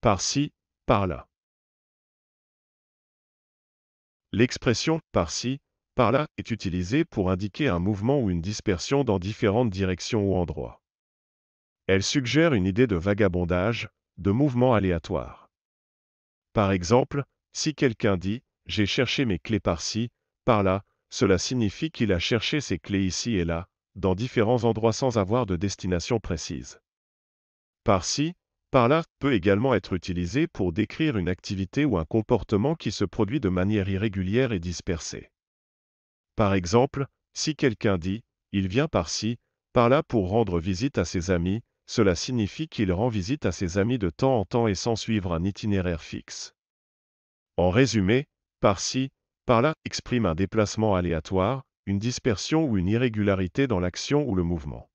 par-ci, par-là. L'expression par-ci, par-là est utilisée pour indiquer un mouvement ou une dispersion dans différentes directions ou endroits. Elle suggère une idée de vagabondage, de mouvement aléatoire. Par exemple, si quelqu'un dit ⁇ J'ai cherché mes clés par-ci, par-là ⁇ cela signifie qu'il a cherché ses clés ici et là, dans différents endroits sans avoir de destination précise. Par-ci, par là, peut également être utilisé pour décrire une activité ou un comportement qui se produit de manière irrégulière et dispersée. Par exemple, si quelqu'un dit ⁇ Il vient par-ci, par-là pour rendre visite à ses amis ⁇ cela signifie qu'il rend visite à ses amis de temps en temps et sans suivre un itinéraire fixe. En résumé, par-ci, par-là exprime un déplacement aléatoire, une dispersion ou une irrégularité dans l'action ou le mouvement.